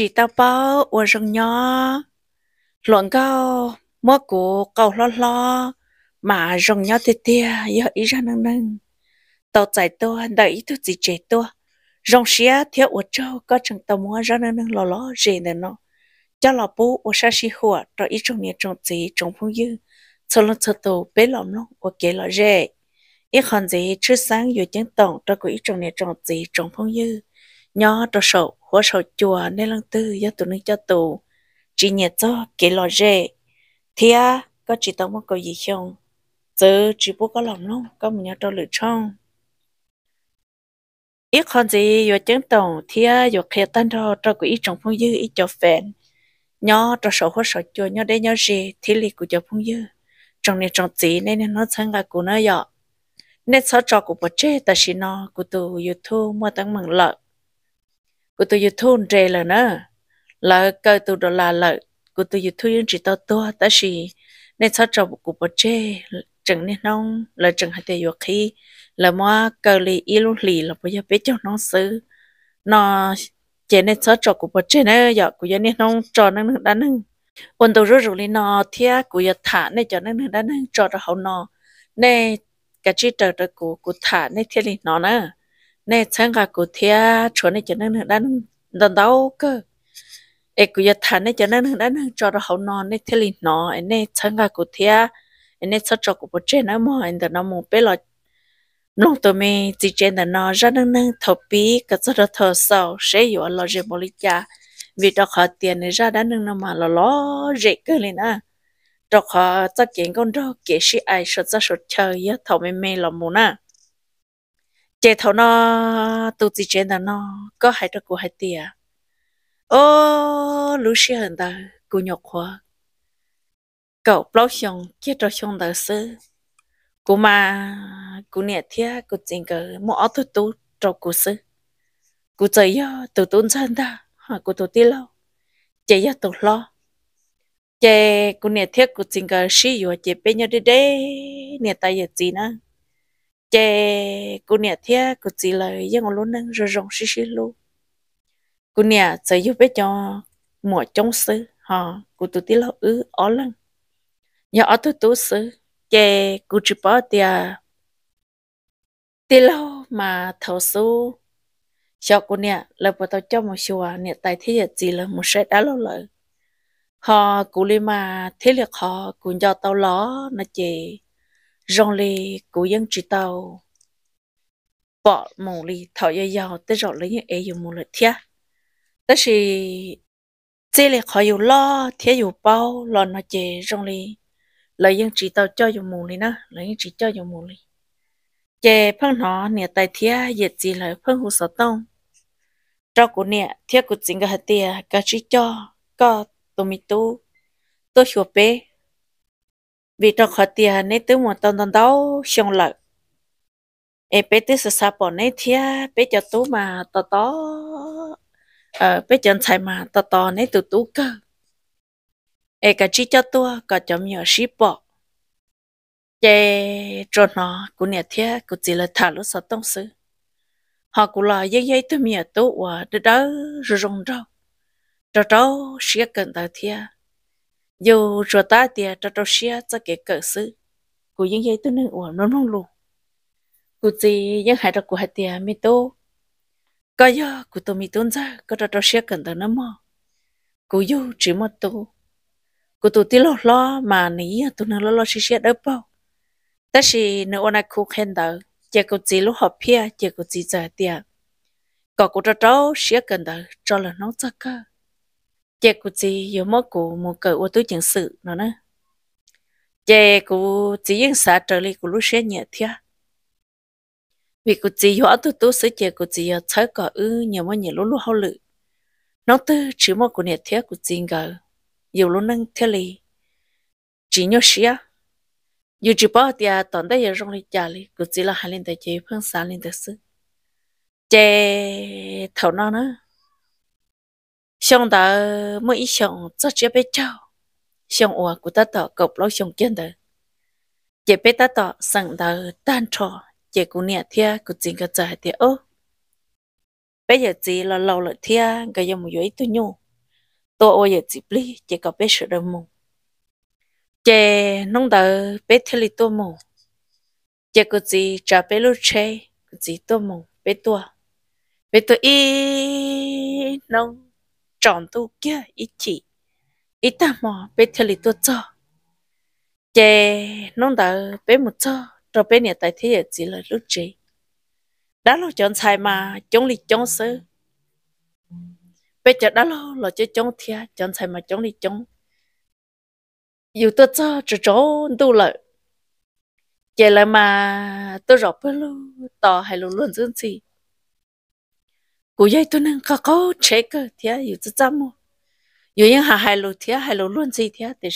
chỉ tao bao ở rừng nhỏ luận cao mua cổ cầu lo lo mà rừng nhỏ tê tia giờ ý ra nâng nâng tao chạy tôi đẩy tôi chỉ chạy tôi rong xía thiếu ở châu có chừng tao mua ra nâng nâng lo lo gì nữa nó cho là bố ở xa xí hùa rồi ý trong nhà trong gì trong phong dư sau lần sau tù bế lòng nó ở kế là rẻ ít hòn gì chứ sáng vừa chân tổng cho quỹ trong nhà trong gì trong phong dư nhỏ cho sầu sầu chùa nên lăng tư do tụi nó cho tù chỉ nhiệt cho kể lò rề thì à có chỉ tao muốn cầu gì không chứ chỉ bố có lòng lắm có một nhà trâu lửa trong ít con gì vừa chứng tổng thì à vừa khía tân cho cho của ít trong phong dư ít cho phèn nhỏ cho sầu hoa sầu chùa nhỏ đây nhỏ gì thì lì của cho phong dư trong này trong gì nên nên nó sang là của nó dọ nên sợ cho của bố chế ta xin nó của tụ youtube mua tăng mừng lợi cô tôi vừa thôn rè là nữa, là cơ tôi đó là lợi cô tôi vừa thôn chỉ tao to ta chỉ nên sao cho cô bỏ chê chẳng nên nông là chẳng hay để tiêu khi là mà cơ lì yêu lì là bây giờ biết cho nó xứ nó chế nên sao cho cô bỏ chê nữa giờ cô giờ nên nông cho nó nâng đá nâng ôn tôi rất rồi lì nó thia cô giờ thả nên cho nó nâng đá nâng cho nó hậu nó nên cái chi trời đó cô cô thả nên thiên lì nó nữa nè sáng gà cụ thia chỗ này cho nên đang đang đau cơ ê cụ giờ thà nè cho nên đang cho nó hậu non nè thế liền nó nè sáng gà cụ thia nè sao cho cụ bớt trên nó mà anh ta nó muốn bé lo lúc tôi mê chỉ trên là nó ra nên nên thầu bí cái số đó thở sâu, sẽ dụ lo gì một lý cha vì đó họ tiền này ra đã nên nó mà lo lo dễ cơ lên à đó họ chắc chuyện con đó kể sĩ ai sợ ra sợ chơi á thầu mê mê là muốn à chế thầu nó tu chỉ chế là nó có hai đứa của hai tia ô lũ xưa hiện tại cô nhọc quá cậu bao xong chết trâu xong đời sư cô mà cô nhẹ thia cô chính cờ mỏ tu tu trâu cô sư cô chơi yo tu tu chân ta hả cô tu ti lâu chế yo tu lo chế cô nhẹ thia cô chính cờ xí yo chế bên nhau đi đây, nhẹ tay yo gì nữa chế cô nè thế cô chỉ lời với ngọn luôn nâng rồi rong xí xí luôn cô nè sẽ giúp bé cho mùa trong sư họ cô tụt tí lâu ứ ó lăng nhà ở tụt tụt sư chế cô chỉ bỏ tia tí lâu mà thầu số cho cô nè lập vào tao cho một chùa à, nè tại thế giờ chỉ là một sẽ đã lâu lợi họ cô li mà thế lực họ cũng cho tao ló nó chế rong lì cố dân chỉ tàu bỏ mù lì thọ yêu yêu tới rồi lấy những ai yêu mù lì thia tất khi chế lì khỏi yêu lo thia yêu bao lo nó chế rong lì lấy dân chỉ tàu cho yêu mù lì na lấy dân chỉ cho yêu mù lì chế phong nọ nè tài thia dệt gì lời phong hú sở tông cho cổ nè thia cổ chính cái hạt tia cái chỉ cho có tụi mi tu tôi hiểu bé vì trong khó tiền nên tới muốn tông tông đâu xong lợi em biết tới sẽ sao bỏ nên thia biết cho tú mà to to ờ bé chân chạy mà to to nên tụ tú cơ em cả chỉ cho tôi cả cho nhiều ship bỏ chế cho nó cũng nhà thia cũng chỉ là thả lúc sao tông sự họ cũng là dây dây tôi mía tú và đứa đó rồi rong rau cho cháu sẽ cần tới thia dù rồi ta thì cho cho xia cho cái cỡ sự của những dây tôi nên uổng nó nông lù của gì những hại đó của hạt tiền mi tô có giờ của tôi mi tôn ra có cho cho xia cần tới nó mò của dù chỉ một tô của tôi tí lo lo mà nỉ tôi nó lo lo xia xia đỡ bao ta chỉ nó ôn ai khu khen đó chỉ có chỉ lúc họp pia chỉ có chỉ giờ tiền có của cho cháu xia cần tới cho là nó chắc cả chị cũng chỉ yếu mất của một cỡ ô tô chính sự nó nè chị cũng chỉ yên xa trở lại của lúc xe nhẹ thia vì cũng chỉ yếu tôi tôi sẽ chị cũng chỉ yếu thấy cả ư nhiều mà nhiều lúc lúc hậu lự nó tư chỉ một của nhẹ thia của chỉ ngờ nhiều lúc nâng thia lì chỉ nhớ xí xia yêu chỉ bảo thì toàn đây giờ rong đi chả lì cũng chỉ là hai linh tài chị phong xã linh tài sư chị thầu nó nữa xong đó mới xong cho chế bé cháu xong ủa của ta tỏ cọc lâu xong kiên đó chế bé ta tỏ sẵn đó tan trò chế của nè thia cái trái thia bây giờ chỉ là lâu là cái giờ một dưới tôi nhung tôi ôi giờ chỉ bli chế có bé sợ đầm mù chế nông đó bé thia li tôi mù chế của chị trả bé lúc chơi của tôi mù bé tôi bé tôi ít nông tròn tu kia ít chỉ ít ta mò bé theo lý tu cho chè nông đỡ bé một cho rồi bé nhà tại thế chỉ là lúc chị đã lo chọn sai mà chọn lì chọn sớ bé chợ đã lo lo cho chọn thia chọn sai mà chọn lì chọn, dù tôi cho chỗ chỗ tu lợi chè là mà tôi rọp với lu tò hay luôn luôn dưỡng gì cô ấy tôi nên có có chế cơ thế yêu tự tâm những hà hai lô thế hai lô luôn gì thế là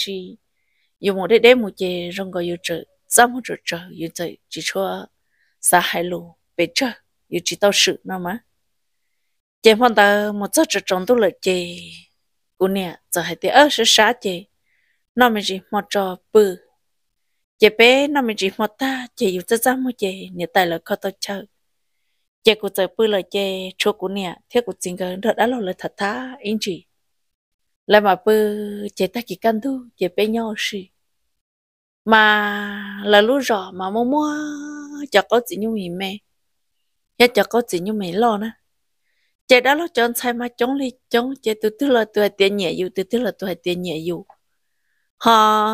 yêu một đế đế một chế rong gọi yêu trợ tâm một trợ trợ yêu trợ chỉ cho sa hai lô bê trợ yêu chỉ tao sự nó mà chế phong ta một chút trợ trong tôi cô nè giờ hai thế ơ sẽ mình chỉ một trò bự chế bé nó mình chỉ một ta chế yêu tự tâm mu chế nhà tài là có chơi chè cụ chơi bơi là chè chỗ cụ nè thiết cụ chính cái đợt đã lâu là thật tha anh chị lại mà bơi chè ta chỉ cần thu chè bé nhau xì mà là lúc rõ mà mua mua chả có gì như mình mẹ hết chả có gì như mình lo nữa chè đã lo chọn sai mà chống đi chống chè từ từ là tôi tiền nhẹ dù từ từ là tôi tiền nhẹ dù họ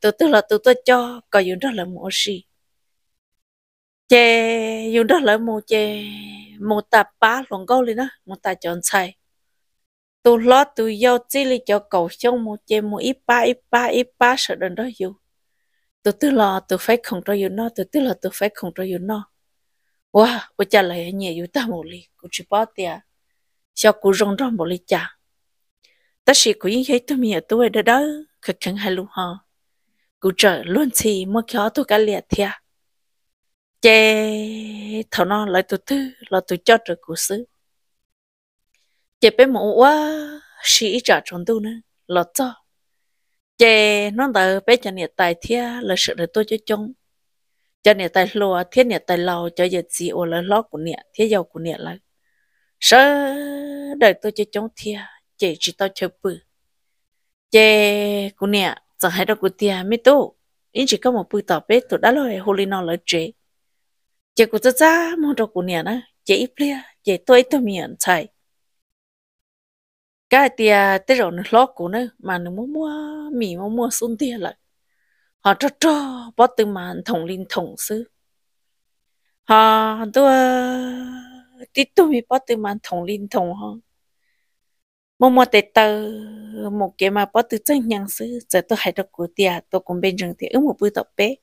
từ từ là tôi tôi cho coi dù đó là một gì chè dùng đó là một chè một tạ ba lòng câu lên đó một tạ chọn xài tu lo tu yêu chỉ li cho cầu trong một chè một ít ba ít ba ít ba sợ đơn đó yêu tu tư lo tu phải không cho yêu nó tu tư lo tu phải không cho yêu nó wow ôi cha lại nhẹ yêu ta một ly cũng chỉ bao tiền sao cũng rong rong một ly cha ta chỉ của những cái tôi mình tôi ở đó cực khăn hai luôn ha cũng chờ luôn thì mới kéo tôi cả liệt thiệt chê thọ nó lại tụt tư là tụt cho được cổ sư chê bé mũ quá sĩ trả tròn tu nữa là cho chê nó tờ bé cho nhiệt tài thia là sự để tôi cho chung cho nhiệt tài lùa thiết nhiệt tài lầu cho nhiệt gì ô là lót của nhiệt thiết dầu của nhiệt là sợ đợi tôi cho chung thia chê chỉ tao chơi bự chê của nhiệt chẳng hay đâu của tia mấy tu in chỉ có một bự tỏ bé tụi đã lời hồ ly nó lời chế chị cũng rất ra mong đồ của nhà nè chị ít lia chị tôi tôi miền chạy cái tia tới rồi nó lót của nữa mà nó muốn mua mì muốn mua xuống tia lại họ cho cho bắt từ màn thùng linh thùng sư họ tôi tí tôi mới bắt từ màn thùng linh thùng họ mua mua tê tờ một cái mà bắt từ chân nhang sư giờ tôi hay đọc của tia tôi cũng bên rừng thì ứng một bữa tập bé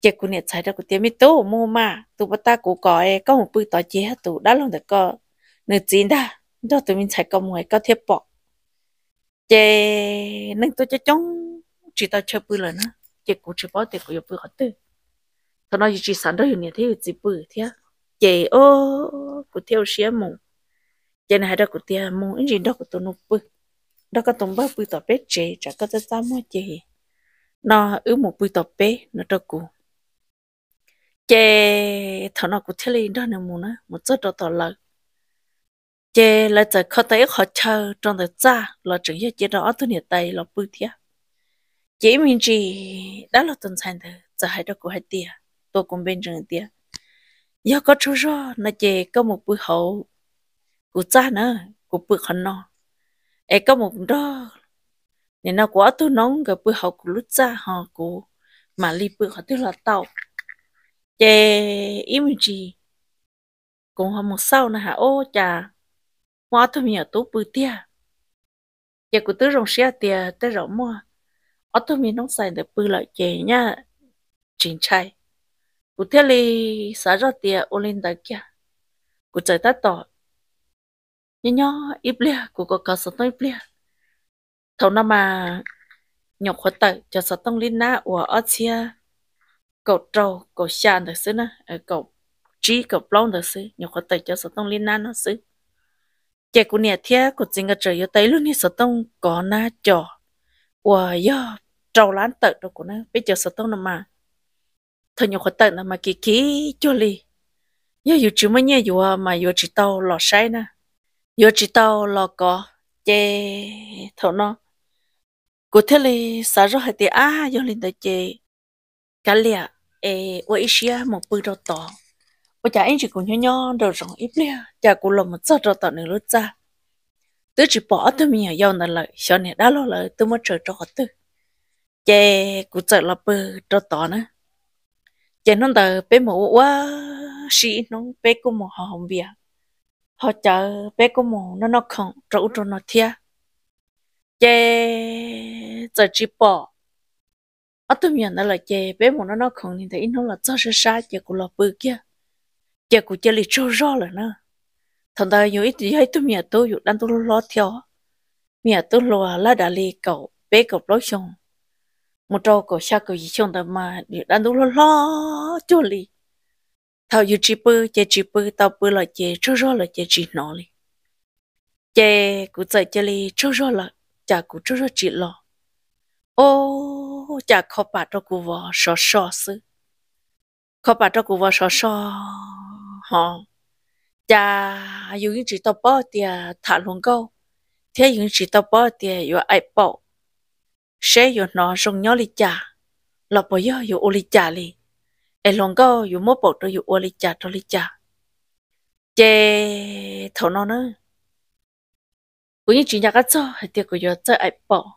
chị cũng nhận thấy ra của tiếng mít tố mua mà tụ bắt ta cũng có e có một bự tỏ chế hết tụ đã lòng được có nửa chín đã đó tụi mình thấy có một có thiệp bỏ chị nên tôi cho chống chỉ tao chơi bự lần á chị cũng chỉ bỏ tiền của yêu bự hết tư thằng nói chỉ sẵn đó hiểu nhận thấy chỉ bự thế chị ô của theo xe mù chị này đó của tiêm mù cái gì đó của tụi nó bự đó có tụi bự bự tỏ bé chị chả có ra sao mua chị nó ứ một bự tỏ bé nó đâu cũng chê thọ nó cũng thế lên đó nè mù nó một chút đó tỏ lợ chê là giờ khó tới khó chờ trong thời gian là chỉ cho chế đó tôi nhiệt tay là bự thiệt chỉ mình chỉ đã là tuần sản thôi giờ hai đó cũng hai tia tôi cũng bên trường tia giờ có chú rõ là chê có một bữa hậu của cha nữa của bữa khăn nó e có một đó nên nó quá tôi nóng cái bữa hậu của lúc cha họ của mà li bữa họ tức là tàu chế emoji cũng hôm sau là hạ ô chà mua thôi mình ở tú bự tia chế của tứ rồng xe tia tứ rồng mua ở thôi mi nóng xài để bự lại chế nhá chính chay của thế li xả ra tia ô lên đại kia của trời ta tỏ nhớ nhỏ ít lia của có cả số ít lia thầu năm mà nhọc khó tật cho số tông linh na ủa ở chia cậu trâu cậu xà được xứ na ờ, cậu trí cậu long được xứ nhiều khó tay cho số tông liên nan nó xứ chạy của nhà thia của chính cái trời tới luôn nè, số tông có na trò wow yo trâu lán tật đâu của nó bây giờ số tông nằm mà thôi nhiều khó tay nằm mà kỳ kỳ cho li nhớ dù chứ mấy nhẽ, dù ờ, mà dù chỉ tao lò say na dù chỉ tao lò có chê thọ nó cụ thể là sao rồi thì à dù linh tới chê cả lẹ ê ô ít xia một bữa đầu tỏ ô chả anh chỉ cũng nhớ nhớ đầu rồng ít lẹ chả cũng làm một giấc đầu tỏ nữa lúc ra tôi chỉ bỏ thôi mình ở dòng này lại sau này đã lo lại tôi mới chờ cho họ tôi chè cũng chờ là bữa đầu tỏ nữa chè nó tờ bé mũ quá xí nó bé cũng mồ họ không biết họ chờ bé cũng mồ nó nó không trâu trâu nó thia chè chỉ bỏ ở tôi mình nó là chè bé một nó nó không nhìn thấy nó là cho sơ sa chè của lò bự kia chè của chè li trâu rõ là nó thằng ta nhiều ít thì hay tụi mình tôi dụ đang tôi lo theo mình tôi lo là đã li cậu bé cậu lối xong một trâu cậu xa cậu gì xong ta mà đang tôi lo lo cho li, thằng dụ chỉ bự chè chỉ bự tao bự là chè trâu rõ là chè chỉ nó lì chè của chè chè li trâu rõ là chả của trâu rõ chỉ lo ô chả khó bà cho của vợ sò sò sư khó bà cho của vợ sò sò họ chả dùng những chỉ tao bò thì thả luôn câu thế những chỉ tao bò thì yêu ai bò, sẽ yêu nó rong nhau lì chả lọ bỏ yêu yêu ô li chả lì, ai luôn câu yêu mất bò cho yêu ô li chả cho li chả chê thầu nó nữa cũng như chỉ nhà cái cho hay tiếc của yêu chơi ai bò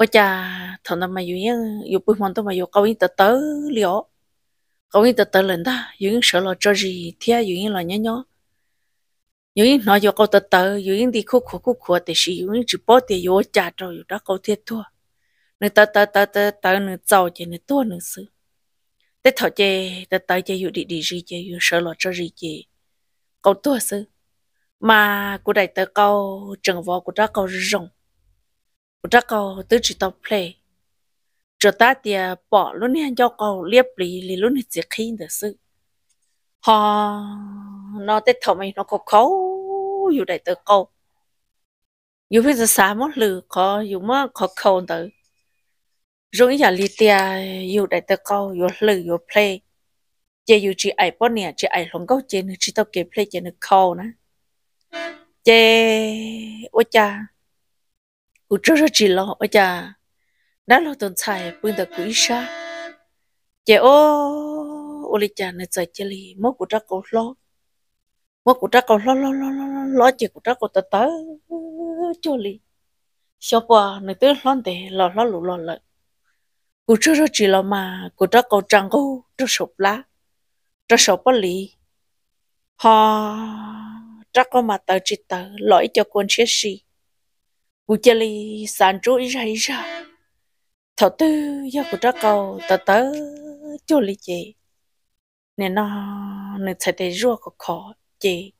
có cha thằng nào mà dùng dùng bùi mòn tôi mà dùng câu như từ từ liệu câu như từ từ lên ta dùng sợ là cho gì thia dùng là nhớ nhớ dùng nói dùng câu từ, tớ dùng đi khúc khu khu khúc thì sử những chỉ bỏ thì dùng cha cho dùng đó câu thiệt thua người tớ tớ tớ tớ tớ người giàu thì người tua người sự tết thọ chê tớ tớ chê dùng đi đi gì chê dùng sợ là cho gì chê câu tua sự mà của đại tớ câu trường võ của đó câu rộng chắc cầu tứ chỉ tao play cho ta thì à, bỏ luôn nha cho cầu liếp lì lì luôn thì chỉ khi được sự họ nó tết thầu mày nó có khấu dù đại tự cầu dù bây giờ xả mất lử có dù mà có khâu tự rồi giờ lý tia à, dù đại tự cầu dù lử dù play chỉ dù chỉ ai bỏ nè chỉ ai không có chỉ chỉ tao kịp play chỉ được khâu nè chỉ ôi cha u cho cho chỉ lo ở nhà đã lo tồn tại bên ta quý sa chị ô ô lì cha này chạy chơi li, mất của trắc cổ lo mất của trắc cổ lo lo lo lo lo lo, chị của trắc cổ tớ tớ cho lì sao bà này tới lon để lo lo lù lo lợi của cho cho chỉ lo mà của trắc cổ trăng cổ cho sụp lá cho sụp bò lì ha trắc cổ mà tớ chỉ tớ lỗi cho con chết gì cú chê li sàn chú ý ra ý ra thảo tư do cú trác cầu tớ tớ chú li chị nè nó nè thay thế rùa của khó chị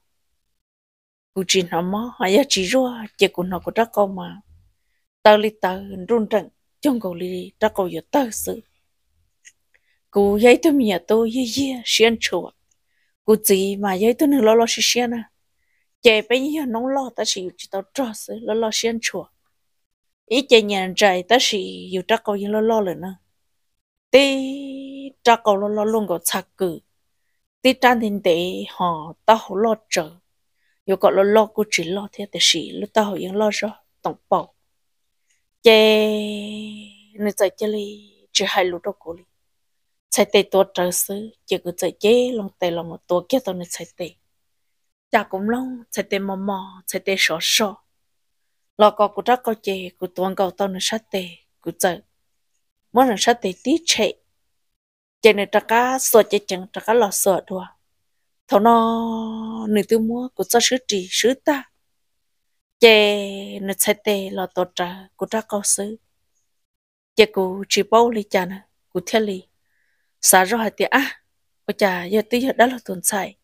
cú chỉ nó mỏ hay là chỉ rùa chị của nó cú trác cầu mà tớ li tớ run rẩy trong cầu li trác cầu giờ tớ sự cú giấy tôi mía tôi ye ye xiên chùa cú gì mà giấy tôi nửa lo lo xí à chạy bây giờ nông lo ta chỉ chỉ tao cho sự lo lo xiên chùa ý chạy nhàn chạy ta chỉ yêu trắc cầu yên lo lo rồi nè tê trắc cầu lo lo luôn có sạc cử tê trang thiên tế họ tao hồ lo chờ yêu có lo lo cô chỉ lo thế ta chỉ lúc tao hồ yên lo rồi tổng bảo chạy nơi chạy chạy li chỉ hai lúc đó cô li chạy tê tua trời sư chỉ có chạy chạy lòng tê lòng một tua kia tao nơi chạy tê cha cũng long chạy tê mò mò chạy tê sò sò lò cò cụ ra cò chè cụ tuôn cầu tao nữa sát tê cụ chờ Muốn lần sát tê tí chè, chè nữa trắc cá sò chè chẳng trắc cá lò sò đùa thầu nó nửa tiêu mua cụ cho sứ trì sứ ta chè nửa chạy tê lò tổ trà cụ ra cò sứ chè cụ chỉ bao lì chả nè cụ theo lì xả rồi hạt tê à ôi chà giờ tí giờ đã là tuần sai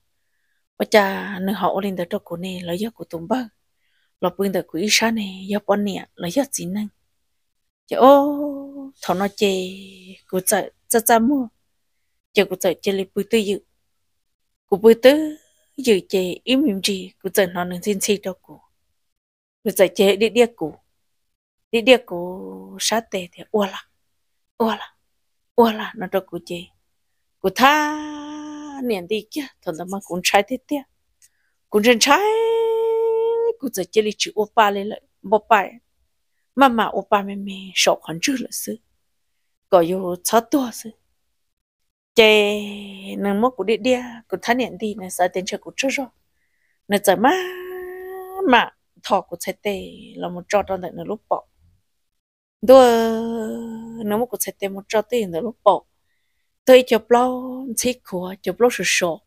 bây giờ nữ họ lên tới chỗ của nè lấy giấc của tùng bơ lọ bưng tới của isa nè giấc bọn nè lấy giấc gì năng chứ ô thọ nó chê của chợ chợ chợ mua chợ của chợ chê lấy bùi tư dự của bùi tư dự chê im im gì của chợ nó nên xin xin đâu của của chợ chê đi đi của đi đi của sát tề thì ua là ua là ua là nó đâu của chê của tha niệm đi kia thằng ta mà cũng trái thế tiếc cũng chân trái cũng giờ chơi chữ ô ba lên lại bố ba mà mà ô ba mẹ mẹ sổ hẳn chữ là sư có yêu chó tua sư chơi nàng mất của đi đi cũng thằng niệm đi này sao tiền chơi cũng chơi rồi nè giờ má mà thọ của trái tê là một trò trong đại nửa lúc bỏ đua nếu mà của trái tê một trò tiền nửa lúc bỏ tôi chụp lo chỉ của chụp lo sổ sổ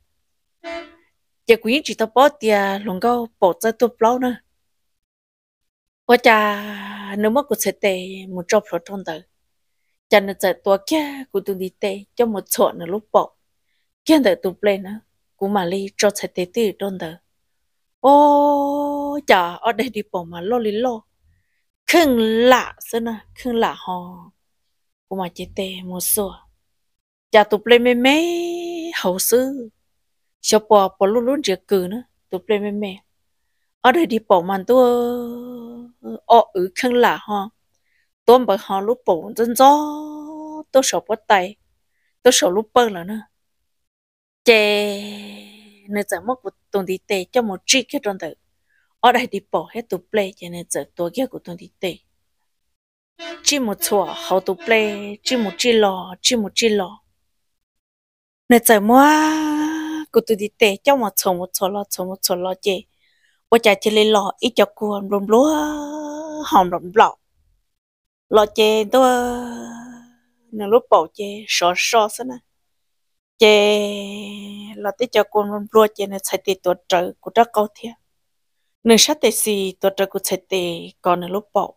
giờ quý chỉ tao bỏ tiền lòng gâu bỏ ra tôi lo nữa và cha nếu mà có sẽ tệ một chụp lo trong đời cha nó sẽ tua kia cũng từng đi tệ cho một chỗ nó lúc bỏ kia đời tụp lên nữa cũng mà đi cho sẽ tệ từ trong đời ô cha ở đây đi bỏ mà lo lý lo khưng lạ xưa nè khưng lạ ho. cũng mà chỉ tệ một số cha tụp lên mẹ mẹ hậu sư cho bỏ bỏ luôn luôn việc cử nữa tụp lên mẹ mẹ ở đây đi bỏ màn tua ở ờ, ở khăn là ha tôi bảo họ lúc bỏ dân gió tôi sợ bắt tay tôi sợ lúc bơ là nữa chè nên giờ mất của tuần đi tệ cho một chiếc cái tròn tử ở đây đi bỏ hết tụp lên cho nên giờ tôi kia của tuần đi tệ chỉ một chùa hậu tụp lên chỉ một chi lò chỉ một chi lò nên trời mua cô tôi đi tè cho một số một số lo số một số lo chị bố cha chỉ lấy lọ ít cho cô lùm lúa hòm lùm lọ lọ chị tôi nên lúc bảo chị sợ sợ sao nè chị lọ tết cho cô lùm lúa chị nên chạy tì tuột trời của đó cao thiệt nên sát tì xì tuột trời của chạy tì còn nên lúc bảo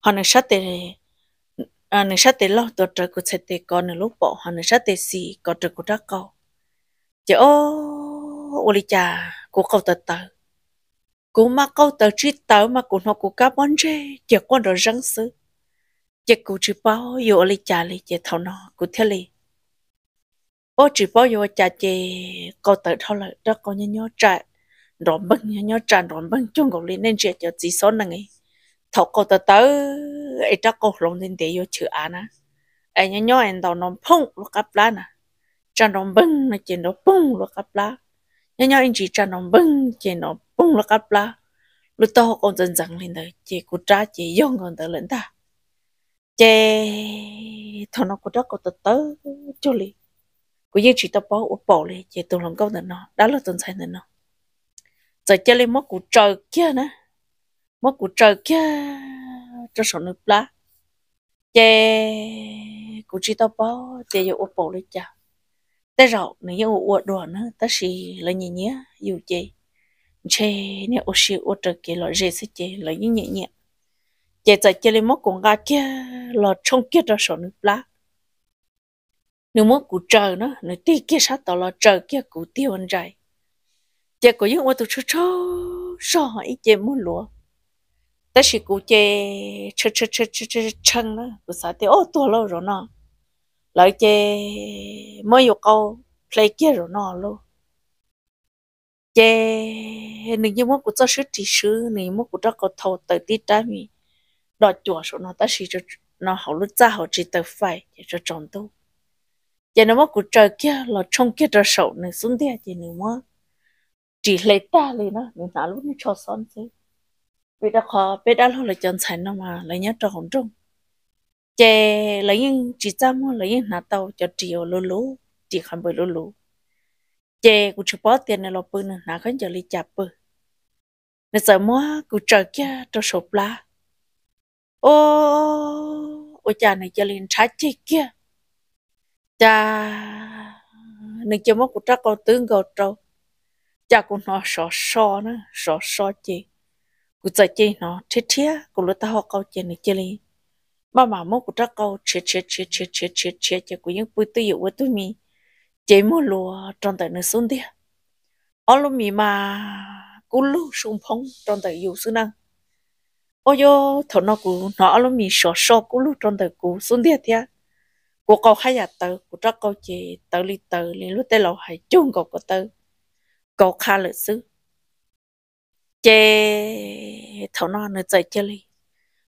họ nè sát tì Ờ, nên sát tế lo tổ trời của sát tế con nửa lúc bỏ hoặc nửa sát tế xì có trời của đất câu chứ ô ô li cha của câu tờ tờ của mà câu tờ trí tờ mà của nó của cá bón chê chỉ con đồ răng sứ chỉ của chỉ bao yo ô li cha li chỉ thâu nó của thế li ô chỉ bao yo cha chỉ câu tờ thâu lại đất có nhau nhau chạy rồi băng nhau nhau chạy rồi băng chung gồng li nên chỉ cho chỉ số này ấy thâu câu tờ tờ ai ta có lòng tin để yêu chữ à na ai nhớ nhớ anh tao nó phung lúc cặp lá na chân nó bưng nó chỉ nó bung lúc cặp lá nhớ nhớ anh chỉ chân nó bưng chỉ nó bung lúc cặp lá lúc tao còn dần dần lên đời chỉ cú trả chỉ yong còn tới lên ta chê thằng nó cú đó cú tới tới chỗ li cú chỉ tao bỏ u bỏ li chỉ tụi lòng câu nữa nó đó là tuần sai nữa nó giờ chơi lên mất cú trời kia nè mất cú trời kia cho sổ nước lá chè cũng chỉ tao bao chè dầu ô bổ lấy chả tới rậu nếu yêu ô đồ nữa ta xì là nhẹ nhẹ yêu chè chè nếu ô xì ô trời kia là dễ sẽ chè là nhẹ nhẹ nhẹ chè tại chè lên mốc còn ga kia là trong kia cho sổ nước lá nếu mốc cụ trời nó nếu tí kia sát tao là trời kia cụ tiêu anh dài chè có những ô tụ cho cho sợ hỏi chè muốn lúa ta chỉ cú chê chê chê chê chê chê chăng đó cú sợ thế? ô tua lâu rồi nọ, lại chê mới yêu câu play kia rồi nọ luôn chê nên như muốn cú cho sứ thì sứ nên muốn cú cho cậu thầu tới đi trái mi đo chùa số nọ ta chỉ cho nó hậu lúc ra hậu chỉ tới phải để cho tròn tu chê nó muốn cú trời kia là trông kia cho sầu nên xuống đây à, chê nên muốn chỉ lấy ta lên nó nên nào lúc nó cho son thế bây giờ khó bây giờ là chân sẵn nó mà lấy nhớ cho hồng trung chè lấy những chỉ trăm lấy những nát tàu cho triệu lô lô chỉ không bởi lô lô chè cũng chưa bỏ tiền này lọp bự nè nà khánh giờ lấy chạp bự nè sợ mua cũng chờ kia cho sụp lá ô ô cha này giờ lên trái chi kia cha nên cho mua của trắc con tướng gầu trâu cha cũng nói sọ sọ nữa sọ sọ chi กูจะเจเนาะเทียเทียกูรู้ตาหอกเขาเจนี่เจลีบ้าหมาโมกูจะเขาเชียเชียเชียเชียเชียเชียเชียเจกูยังปุยตัวอยู่ว่าตัวมีเจมัวลัวจนแต่เนื้อสุนเดียอ๋อลูมีมากูลู่ชุมพงจนแต่อยู่สุนังโอ้ยถอนกูเนาะอ๋อลูมีชอชอกูลู่จนแต่กูสุนเดียเทียกูเขาขยันเตอกูจะเขาเจเตอลีเตอลีรู้แต่เราหายจุ้งกูก็เตอกูขาเลยซื้อเจ thảo nó nó dậy chơi đi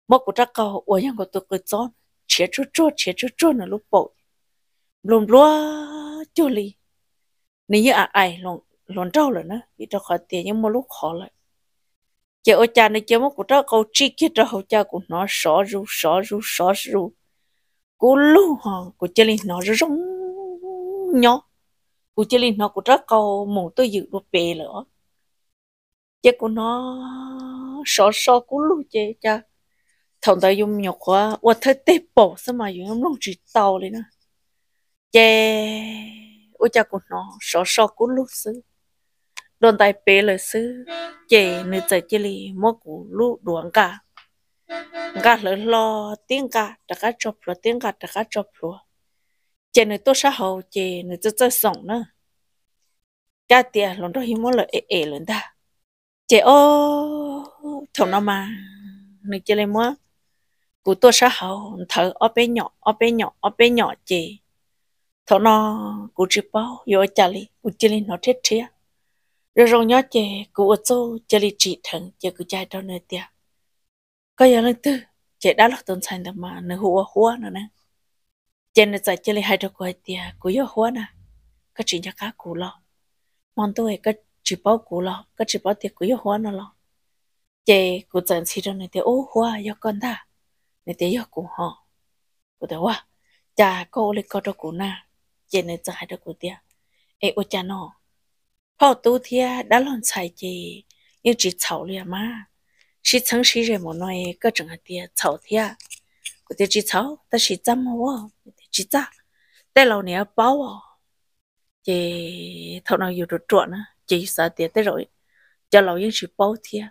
mỗi của trắc cầu uống những cái tụi cái chó chia chú chú chia chú chú nó lúc bộ luôn lúa chơi đi nếu như à ai luôn luôn trâu rồi nữa đi cho khỏi tiền nhưng mà lúc khó lại chị ô cha này chị mất của trắc cầu chỉ kia cho hậu cha của nó xỏ ru xỏ ru xỏ ru của lúc họ của chơi đi nó rất nhỏ của chơi đi nó của trắc cầu mù tôi dự nó bề nữa chết của nó sợ sợ cú lú chê cha thằng ta dùng nhọc quá và thấy tê bỏ sao mà dùng lông chỉ tàu lên nè chê ôi cha của nó sợ sợ cú lú sư đồn tài bé lời sư chê nữ chạy chê lì mô cú lú đuống cả ngã lỡ lo tiếng cả đã cá chọc lo tiếng cả đã cá chọc lo chê nữ tôi sa hậu chê nữ tôi chơi sống nữa cha tiền lần đó hiếm mỗi lời ế ế lần đó chế ô thằng nào mà nó chơi lên mua cụ tôi sẽ hậu thở ở bên nhỏ ở bên nhỏ ở bên nhỏ chế thằng nào cụ chỉ bao yo chả li cụ chơi lên nó chết chết rồi rồi nhớ chế cụ ở chỗ chơi li chỉ thằng chế cụ chạy đâu nơi tiệt có giờ lần tư chế đã lót tồn tại mà nó hùa hùa nữa nè chế nó chạy chơi li hai đứa quay tiệt cụ yo hùa nè cái chuyện cho cá cụ lo mong tôi cái 吃包谷了，个吃包地谷又换了咯。姐，我种起了你地，哦，好要干哒。你得要谷哈。我的话，咱高里高头谷呐，姐，你种下得谷地哎，我讲喏，高头地啊，打乱晒的，用锄了嘛。是城市人么耐各种啊地，锄地我的去锄，得是怎么我，我得去种。得老娘包哦。姐，头脑有得转呢。chỉ sợ tiền tới rồi cho lão yên sự bao thiệt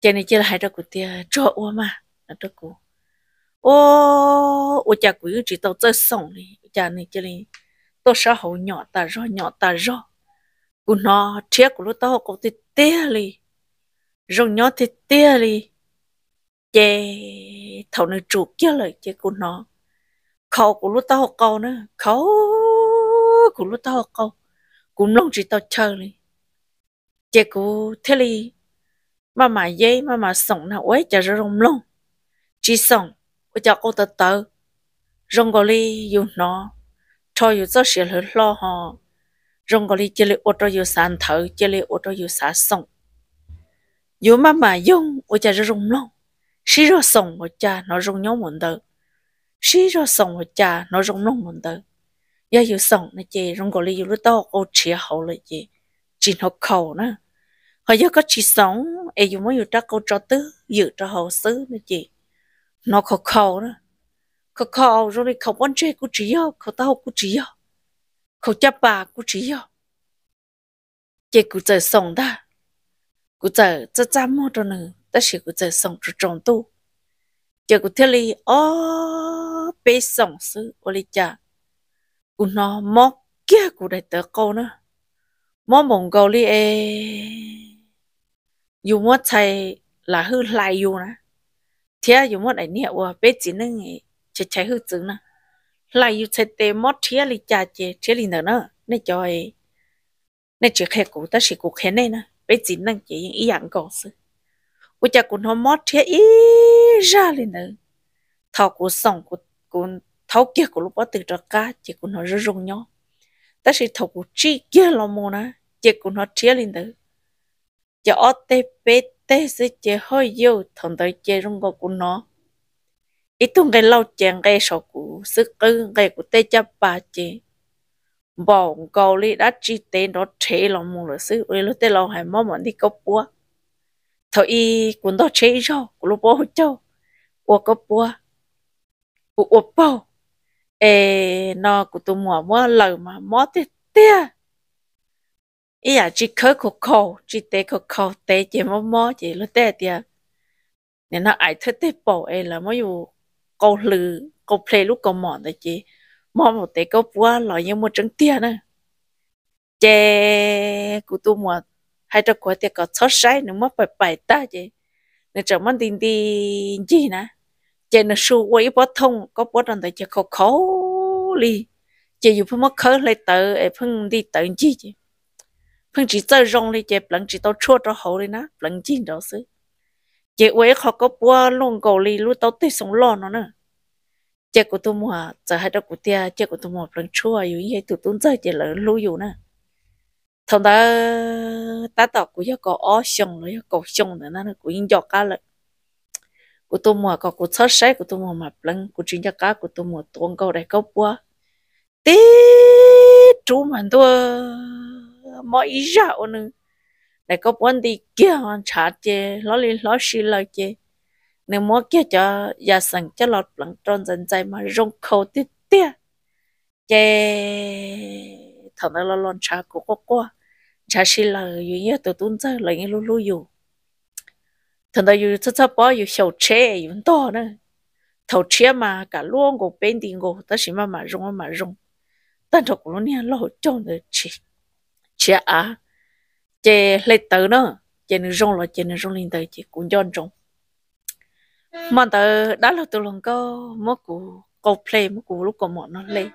cho nên chỉ là hai đứa của tiền cho ô mà là đứa của ô ô cha của yên chỉ tao chơi sống đi cha này chỉ là tao sợ hậu nhỏ ta rõ nhỏ ta rõ của nó chết của lúc tao có tiền tiền đi rồi nhỏ thì tiền đi chè thầu nó chuột kia lời chè của nó khâu của lúc tao câu nữa khâu của lúc tao câu cũng lông chỉ tao chơi đi chị cú thế đi mà mà dây mà mà sống nào ấy chả rong lông chỉ sống của cho cô tớ tớ rong gọi đi dù nó thôi dù cho sẽ lỡ lo họ rong gọi đi chơi lấy ô tô dù sàn thở chơi lấy ô tô dù xả sống dù mà mà dùng của chả rong lông xí rồi sống của cha nó rong nhau muốn tớ xí rồi sống của cha nó rong lông muốn tớ nè chị, chị, gọi to, hậu khẩu họ giờ có chỉ sống ai dùng mới cho câu cho tứ dự cho hậu xứ nè chị nó khó khẩu đó khó khẩu rồi thì không quan chơi của chị yo khẩu tao của chị yo khẩu cha bà của chị yo chị của giờ sống ta của giờ giờ cha mua cho nữ ta sẽ của giờ sống cho trong tu chị của thế li ô bê sống xứ ô li cha u nó mó kia cụ đại tớ câu nữa mó mong câu li e dù mó chạy là hư lại dù nè thế dù mó đại nhẹ qua bé chỉ nâng nghề chỉ chạy hư chứng nè lại dù chạy tê mó thế li cha chê thế li nữa nữa nè cho ấy nè chỉ khe cụ ta chỉ cụ khe này nè bé chỉ nâng chỉ những ý dạng cổ sự u cha cụ nó mó thế ý ra li nữa thọ cụ sống cụ cụ thấu kia của lúc đó từ đó cá chỉ của nó rất rung nhau ta sẽ thấu của chi kia là mồ na chỉ của nó chia lên từ chỉ ở tê bê tê sẽ chỉ hơi yêu thằng tới chỉ rung gọi của nó ít tung cái lâu chèn cái sọ của sức cứ cái của tê chấp bà chỉ bỏ cầu li đã chi tên nó chế là mồ là sức rồi lúc tê lâu hay mò mà đi cốc búa Thôi, cũng đó chế cho của lúc đó cho của cốc búa của ốp bao ê nó của tụi mùa mơ lờ mà mơ tê tê ý à chỉ khớ khổ khổ chỉ tê khổ khổ tê chỉ mơ mơ chỉ lúc tê tê nên nó ai thích tê bỏ ê là mới dù câu lử câu play lúc câu mòn đấy chị mò một tê câu búa lò như một trứng tê nè chê của tụi mùa hai trò của tê có sót sai nó mất bài bài ta chị nên chẳng mất tin tin gì na chị nó su quay bỏ thông có bỏ rằng tại chị khó khó li chị dù phương mất khớ lấy tờ ấy phương đi tờ chi chị phương chỉ chơi rong đi chị lần chỉ tao chua cho hậu đi ná lần chi đó xứ chị quay khó có bỏ luôn cầu li lúc tao tới sống lo nó nè, chị của tôi mua giờ hai đó của tia chị của tôi mua lần chua dù như tụi tôi chơi chị lỡ lưu dù nè thằng ta ta tạo của yêu cầu ó xong rồi yêu cầu xong nữa nó cũng dọc cá lại cô tôi mua có cô sót sấy cô tôi mua mập lưng cô chuyên gia cá cô tôi mua tuôn câu đại câu búa tí chú mà tôi mọi ý ra ôn nữa đại câu búa thì kia hoàn trả chê ló li ló xì ló chê nếu mua kia cho gia sản cho lọt lằng tròn dần dày mà rong khâu tít tia chê thằng nó lo lon trả cụ có qua trả xì lờ duy nhất tôi tuôn ra lấy luôn luôn dùng thằng đó yêu cho cho bao yêu sầu chế yêu to nữa thầu chế mà cả luôn của bên đi, ngô, ta xin mà mà rong mà rong ta thuộc luôn nha lo trong được chế chế à chế lấy tới nữa chế nó rong là chế nó rong lên tới chế cũng chọn rong mà tớ đã là tụi lòng có mất của câu play mất của lúc còn mọn nó lên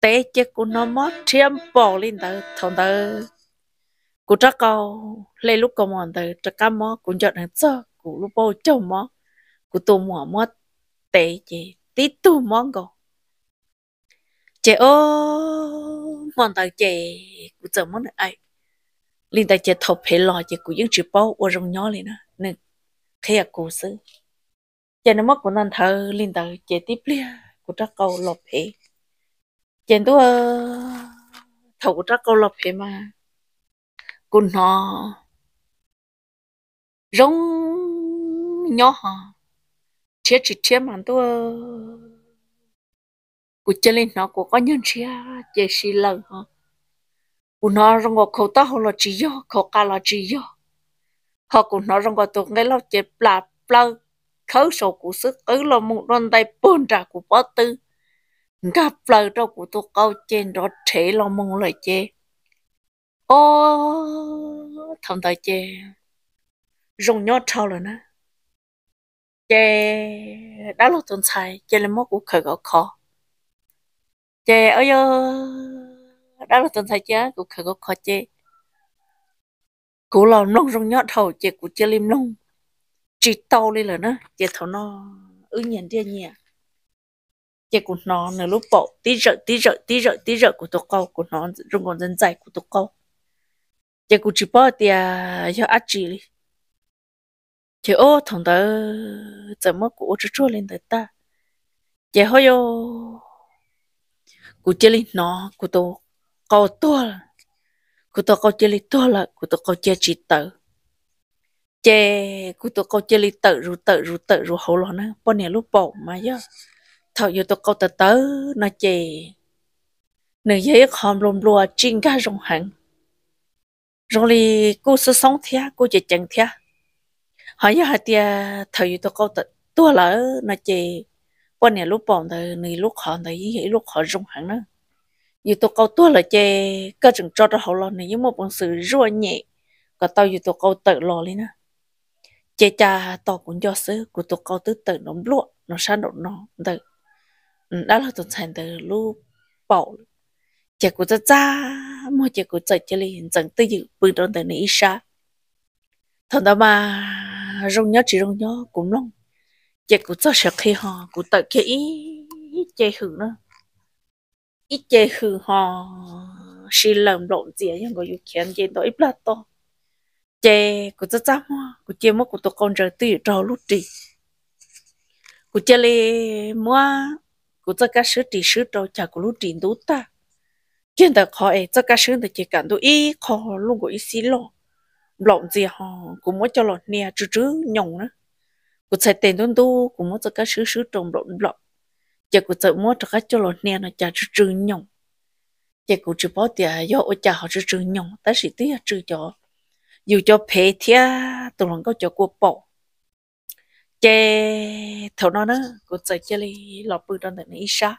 té chế cũng nó mất tiêm bỏ lên tới thằng tới cô trắc câu lấy lúc câu mòn tới chắc cá mò cũng chọn hàng sơ cụ lúc bao châu mò cụ tu mò mò tệ chị tí tu mò cô chị ô mòn tới chị cụ chờ món ai linh tại chị thọc phải lo chị cụ những chữ bao ở rong nhỏ lên nè nên khi cụ sư chị nó mất của nàng thơ linh tại chị tiếp liền cô trắc câu lọp hệ chị tôi thầu trắc câu lọp hệ mà của nó rong nhỏ chia chỉ chia mà tôi của chơi lên nó cô có nhân chia chơi xì lần hả cô nó rong ngọc khẩu họ là chỉ do khẩu ca là chỉ do họ cô nó rong ngọc tôi nghe lâu chơi là plà khấu sổ của sức ứ là một đoàn tay bôn ra của bó tư gặp lời đâu của tôi câu trên đó thể là mong lời chê ô thằng tài chê rồng nhót trâu rồi nè chê đã lúc tuần sai chê lên mốt của khởi gạo khó chê ơi ơ đã lúc tuần sai chê của khởi gạo khó chê cú lò nông rồng nhót thầu, chê của chê lim nông chỉ to lên rồi nó chê thầu nó ư nhận thế nhỉ chê của nó nửa lúc bộ tí rợ tí rợ tí rợ tí rợ của tụi câu của nó rung còn dân dạy của tụi câu giờ cũng chỉ bỏ tiền cho ăn chỉ chứ ô thằng đó 怎么 cũng chỉ cho lên được ta giờ họ yo cũng chỉ lên nó cũng to cao to là cũng to cao chỉ lên to là cũng to cao chỉ chỉ tự chè cũng to cao chỉ lên tự rồi tự rồi tự rồi hậu lo nữa bao nhiêu lúc bỏ mà giờ thằng yo to cao tự tự nó chè nửa giây không lùm lùa chinh cái rồng hàng rồi thì cô sẽ sống thế cô chỉ chẳng thế họ giờ họ tia thầy tôi câu tự tôi lỡ nó chỉ bọn này lúc bọn thầy này lúc họ thì vậy lúc họ rung hẳn nữa vì tôi câu tôi là chơi cơ chừng cho đó hậu lo này nhưng một bằng sự rua nhẹ còn tao dù tôi câu tự lo lên nữa chế cha tao cũng do sự của tôi câu tự tự nó lụa nó sang độ nó tự ừ, đó là tôi thành từ lúc bảo chế của ta cha mua chỉ của trời chơi liền chẳng tới dự bự trong từ này xa thằng đó mà rong nhớ chỉ rong nhớ cũng long chỉ của cho sợ khi họ của tự kỹ ít chơi hử nữa ít chơi hử họ xin làm lộn gì nhưng có yêu khiến chơi đó ít lát to chơi của cho cháu hoa của chơi mất của tụi con trời tự dự trò lúc trì của chơi lì mua của cho cái sứ trì sứ trò chả có lúc trì đủ ta hiện tại khó ấy cho cá sướng thì chỉ cần tôi ý khó luôn của ý xí lo lộn gì họ cũng muốn cho lọt nè chứ chứ nhộng nữa cũng sẽ tiền tuân tu cũng muốn cho cá sướng sướng trồng lộn lộn chỉ cũng sẽ muốn cho cá cho lọt nè nó chả chứ chứ nhộng, chỉ cũng chỉ bỏ tiền do ở chả họ chứ chứ nhộng ta chỉ tiếc chứ cho dù cho phê thia tụi lòng có cho cô bỏ chè thầu nó nữa cũng sẽ chơi lọt bự đơn này ít sao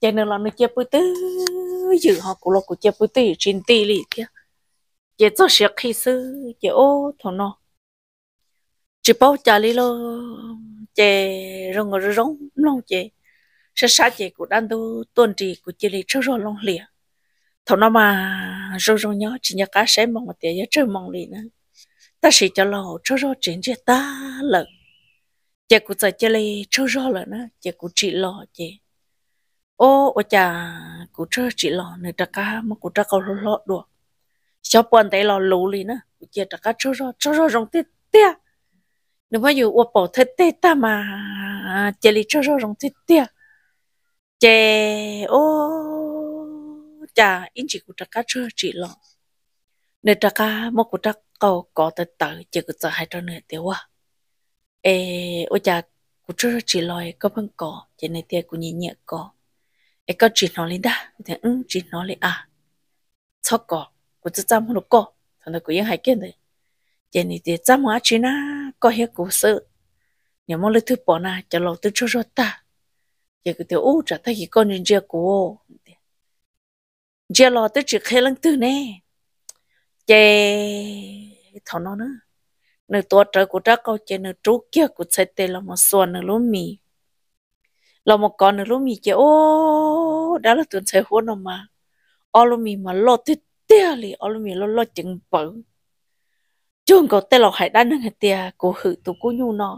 cho nên là nó chia bút tư dự họ cũng là của chia bút tư trên tì lì thế chỉ cho sẽ khi sư chỉ ô thôi nó chỉ bao trả lý lo chỉ rong rồi rong long chỉ sẽ sa chỉ của đang tu tuần trì của chỉ lì cho rồi long lìa thôi nó mà rong rong nhớ chỉ nhớ cá sẽ mong một tiếng nhớ chơi mong lì nữa ta chỉ cho lò cho rồi chuyện chỉ ta lợn chỉ cũng chỉ lì cho rồi là nó, chỉ của chị lò chỉ ô ô chà cụ trơ chỉ lò nơi trà cá mà cụ trà câu lọ lọ đùa cho bọn tay lò lù lì nữa cụ chia trà cá trơ rò trơ rò rong tê tê nếu mà dù ô bỏ thế tê ta mà chè lì trơ rò rong tê tê chè ô chà in chỉ cụ trà cá trơ chỉ lò nơi trà cá mà cụ trà câu có tê tờ chỉ cụ trà hai trò nơi tê à ê ô chà cụ trơ chỉ lòi có bằng cỏ chè này tê cụ nhẹ nhẹ cỏ 哎个只哪里的？我嗯，只哪里啊？错过，我只怎么了过？他那个人还见的，见你的怎么去呢？搞些故事，你莫了偷跑呢，就老偷说说他，也个的哦，这他一个人结果，这老头只开冷头呢，这他那呢？那多这个这个这那周杰个才得了么算那路米。เรามก่อนนึกมีเจ้าโอ้ดาลตุนใส่หัวนมาอลูมีมาลอติเตียลีอลูมีลอลอจึงเปิงจุงก็เตลอหายด้านนึงเตียกูหือตุกูยูนอ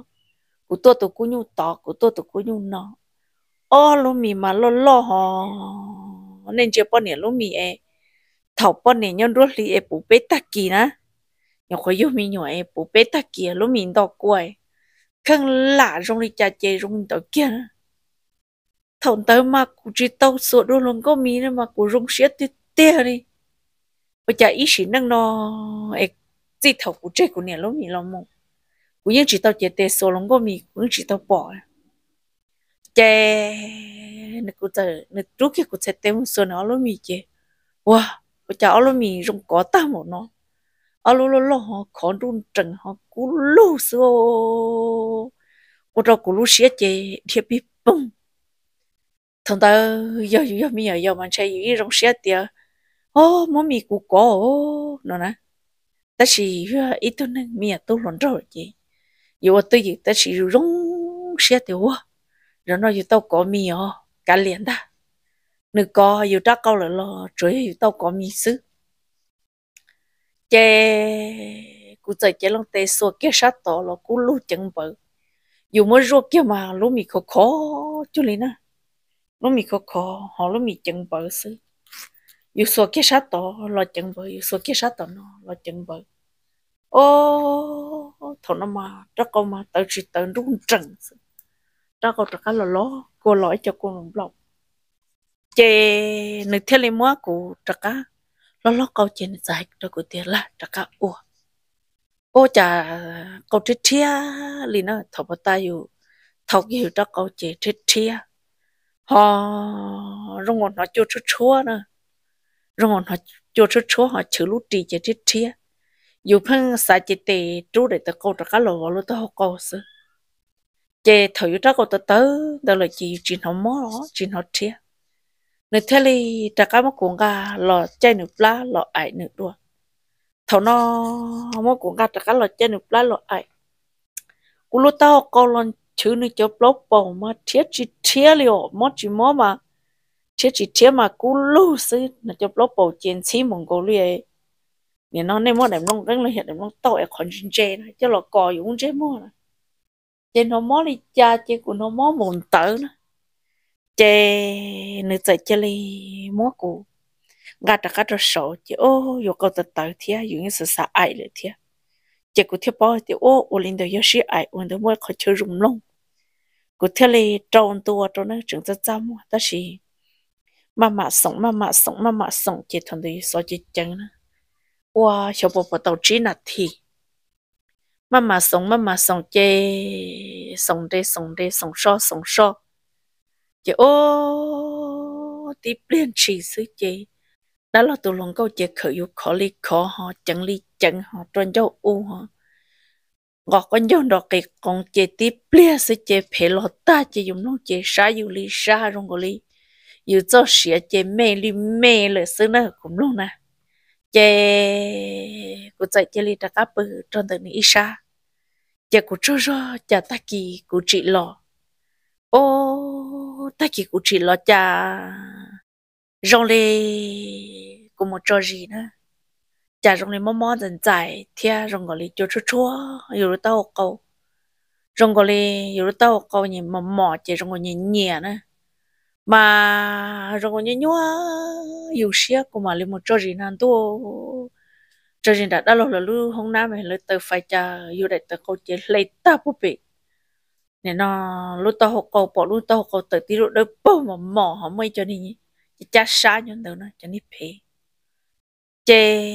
กูตัวตุกูยูต่อกูตัวตุกูยูนออลูมีมาลอลอหอเนเจปอเนี่ยลูมีเอเถาปอเนี่ยย้อนรถลีเอปูเปตากีนะยอคอยยูมีหน่วยปูเปตากีลูมีดอกกล้วยข้างหลาตรงนี้จะเจตรงดอกเกี้ยนะ thằng tớ mà cũng chỉ tao sửa đôi lần có mi mà cũng rung xiết tít tê đi bây giờ ý chỉ năng nó ấy chỉ thầu cụ chơi cụ nè lắm mi lắm mông cũng những chỉ tao chơi tê sửa luôn có mi cũng chỉ tao bỏ chè nó cũng chơi nó trước kia cũng chơi tê muốn sửa nó lắm mi chơi wow bây giờ lắm mi rung có ta một nó ở lô lô lô họ khó run trần họ cú lô sửa cụ đâu cú lú xiết chơi thiệt bị bông thằng ta giờ giờ mi giờ mình chơi gì rong xe tiệt ô món mi củ cổ nó nè ta chỉ à, ít tuần nè mi tu lon rồi chị giờ tôi gì ta chỉ rong xe tiệt rồi nó giờ tao có mi ó à, cả liền ta nữ có giờ đã câu là lo chơi giờ tao có mi xứ chê cụ chơi chê lông tê xua kia sát tỏ là cụ lú chân bự dù mới rô kia mà lú mi khó khó chú lý nè lúc mình có khó họ lúc mình chừng bờ sư dù số kia sát tổ lo chừng bờ dù số kia sát tổ nó lo chừng bờ ô thằng nó mà cho con mà tự chỉ tự rung trần cho con cho cái lo lo cô lõi cho cô lòng chè nữ thiên lý mua của cho cá lo lo câu chuyện dài, cho cô tiền là cho cá ủa ô chả câu chết chia lì nó thọ bắt tay dù thọ hiểu cho câu chuyện chết chia họ rong ngọn họ cho chúa chúa nè rong ngọn họ cho chúa chúa họ chữ lú trì chỉ thiết chia dù phân xã chỉ tề trú để tờ câu tờ cá lồ vào lú tờ họ câu sư chè thầu yếu đó câu tớ tớ đó là chỉ chuyện họ mó đó chuyện họ chia nên thế lì tờ cá mó cuồng gà lò chay nửa lá lò ải nửa đua thầu nó mó cuồng gà tờ cá lò chay nửa lá lò ải cú lú tao câu lon thứ nó cho bốc bầu mà thiết chỉ thiết liệu mất chỉ mò mà thiết chỉ thiết mà cú lú sư nó cho bốc bầu chiến sĩ mông cổ liền nên nó nên mất đẹp nông răng là hiện đẹp nông tàu còn chân chê nữa cho là cò dùng chê mò nữa chê nó mò đi cha chê của nó mò mồn tử nữa chê nữa chạy chê li mò cụ gạt ra gạt ra sổ chê ô yêu cầu tật tử thia dùng như sự sợ ai lại thia chê cụ thiết bảo thì ô ô linh đầu yêu sĩ ai ô đầu mò khỏi chơi rung lông กูเทเลโจนตัวตรงนึนจึงจะจำแต่สิมามาส่งมามาส่งมามาส่งจิตทันทีสอจิตจังนะว่าชาวบ้านตัวจีนัดทีมามาส่งมามาส่งเจส่งเดส่งเดส่งชอส่งชอเจโอตีเปลี่ยนชีสุเจแล้วเราตัวลงก็เจเขยุขอลีขอหอจังลีจังหอจนเจ้าอูหอ gọt con dọn đọt cái con chè tí plia sẽ chè phê lọ ta chè dùng nông chè sa dù li sa rong gò li dù cho xìa chè mê li mê lệ sư nè cũng luôn nè chè cụ chạy chè li ta cá bự trong tầng này sa chè cụ cho cho chè ta kỳ cụ trị lọ ô ta kỳ cụ trị lọ chà rong lê cụ một trò gì nữa 假如你慢慢人在，天如果你就出错，有到高，如果你有到高，你慢慢就如果你念呢，mà rồi còn nhớ yêu xia của mà lên một chỗ gì nan tu chỗ gì đã đã là lưu không nam mình từ phải cha yêu đại từ câu chuyện lấy ta bố nên nó lúc tao học bỏ lúc tao học câu từ tí lúc mà mỏ họ mới cho nên cha xa nhân từ nó cho nên phê chế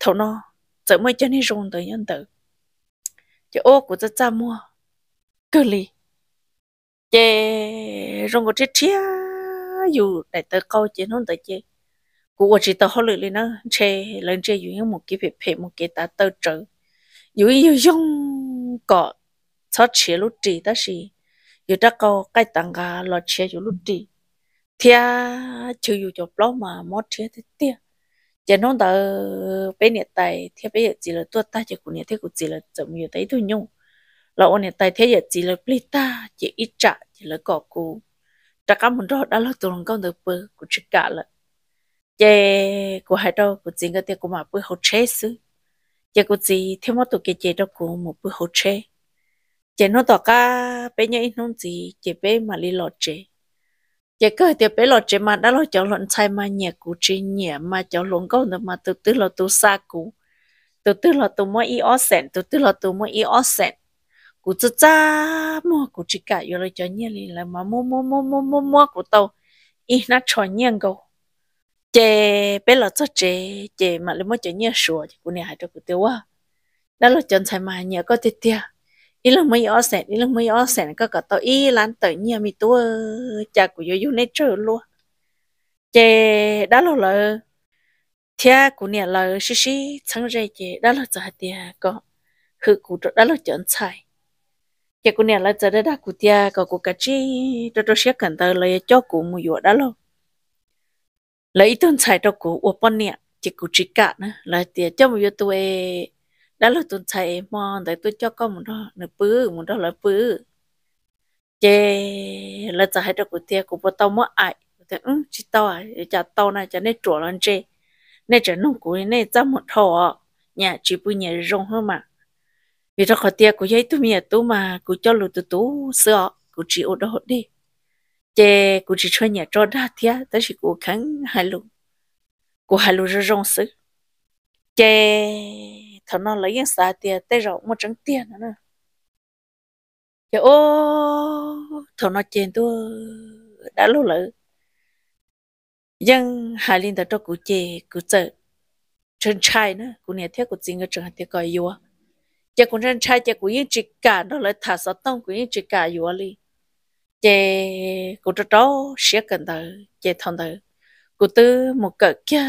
thổ nó giờ mới cho nên rong tới nhân tử chế ô của cha cha mua cơ lì chế rong của chết chia dù đại tờ câu chế nó tới chế của chị tờ họ lười lên nó chế lên chế dù một cái việc phê một cái ta tờ trợ dù yêu dùng cọ cho chế lúc trì ta gì dù ta có cái tăng gà lo chế dù lúc trì thia chưa dù cho blog mà mót chế thì tiếc giờ nó đã bé nhiệt tài thế bé giờ chỉ là tua ta chỉ cũng nhiệt thế cũng chỉ là chậm nhiệt tới thôi nhung là ông nhiệt tài thế giờ chỉ là ple ta chỉ ít trả chỉ là cọ cụ trả cả một đó đã là tôi lòng con được bơ cũng chỉ cả là giờ của hai đâu cũng chỉ cái thế cũng mà bơ hậu chế xứ giờ cũng chỉ thêm một tụi cái chế đó cũng một bơ hậu chế giờ nó tỏ cả bé nhảy nông gì giờ bé mà đi lọt chế chỉ cơ thì bé lọt chỉ mà đã lọt cho lọt sai mà nhẹ cú chỉ nhẹ mà cho lọt câu nữa mà từ từ lọt từ xa cú từ từ lọt từ mỗi ý ó sen từ từ lọt từ mỗi ý ó sen cú chớ cha mua cú chỉ cả yêu lọt cho nhẹ lì là mà mua mua mua mua mua mua cú tàu ý nó cho nhẹ câu chế bé lọt cho chế chế mà lấy mỗi cho nhẹ sủa cú này hai cho cú tiêu quá đã lọt chân sai mà nhẹ có tiệt tiệt ý là mấy ở sẹn ý là mấy ở sẹn có cả tao ý lan tới nhà mi tua cha của yo yo nature luôn chè đó là rồi thia của nhà là xí xí chẳng rề chè đó là giờ thì có hư của đó là chọn sai chè của nhà là giờ đã của thia có của cả chi cho cho xé cần tao lấy cho của mùi yo đã lâu lấy tuần sai cho của ô bọn nhà chỉ của chỉ cả nữa là tiền cho mùi yo tụi đã là tuần chạy mòn tại tôi cho con một đó nửa bứ một đó là bứ chê là cho hai được của tia của bố tao mất ai thì ừ chỉ tao à cho tao này cho nên chuột lên chê nên cho nông của nên cho một thọ nhà chỉ bự nhà rong hơn mà vì đó có tia của giấy tôi mía tôi mà của cho lụt tôi tú sữa của chỉ ô đó đi chê của chỉ cho nhà cho đa tia tới chỉ cố gắng hai lụ của hai lụ rong sữa chê thằng nó lấy những xài tiền tay rộng một trắng tiền nữa nè giờ ô thằng nó chèn tôi đã lâu lỡ nhưng hai linh đã cho cụ chè cụ chợ chân trai nữa cụ nhà thiết cụ chính ở trường hạt thiết coi vua giờ cụ chân trai giờ cụ yên chỉ cả nó lại thả sáu tông cụ yên chỉ cả vua li giờ cụ cho đó xé cần tới giờ thằng tới cụ tư một cỡ kia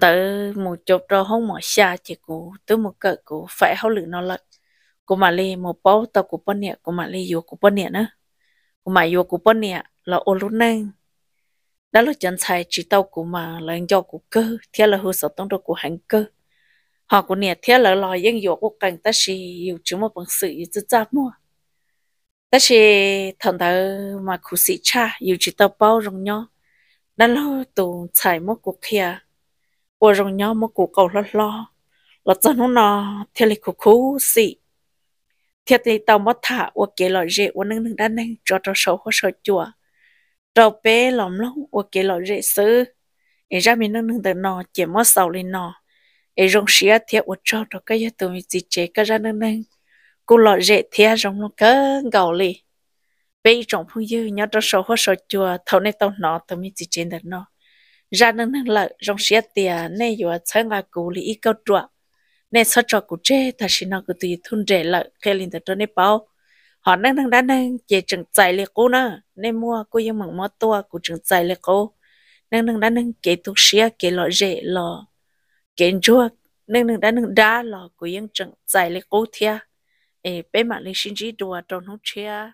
tớ một chục rồi không mở xa chỉ cũ tớ một cỡ cũ phải hậu lự nó lật của mà li một bao tàu của bên nè của mà li vô của bên nè nữa của mà vô của bên nè là ô lúc nè đó là chân sai chỉ tao của mà là anh cho của cơ thế là hư sợ tông đồ của hành cơ họ của nè thế là lo dân vô của cảnh ta chỉ yêu chúng một bằng sự yêu tự giác mua ta chỉ thằng đó mà khu sĩ cha yêu chỉ tao bao rong nhau đó là tụ chạy một cuộc kia ủa rồng nhau mà cụ cầu lo lo là chân nó nó theo lịch khu xị theo thì tàu mất thả ô kể lo rễ ô nâng nâng đan nâng cho cho sâu hoa sâu chùa trâu bé lòng lông ô kể lo rễ sư em ra mình nâng nâng từ nọ chỉ mất sầu lên nọ em rồng xía theo ô cho cho cái gia tụi mình chỉ chế cái ra nâng nâng cụ lo rễ theo rồng nó cỡ gầu lì bây trong phương dư nhớ cho sâu hoa sâu chùa thâu này tàu nọ tụi mình chỉ chế được nọ ra nâng nâng lợi rong xia tìa nè yu a chai ngà cụ lì y câu trọ nè sơ trọ cụ chê thà xì nà cụ tùy thun trẻ lợi kê linh tà trọ nè bao họ nâng nâng đá nâng chê chừng chạy lì cụ nà nè mua cụ yên mặn mò tùa cụ chừng chạy lì cụ nâng nâng đá nâng kê tục xia kê lọ rẻ lò, kê chua nâng nâng đá nâng đá lò cụ yên chừng chạy lì cụ thia ê bế mạng lì xin chí đùa trong hút chia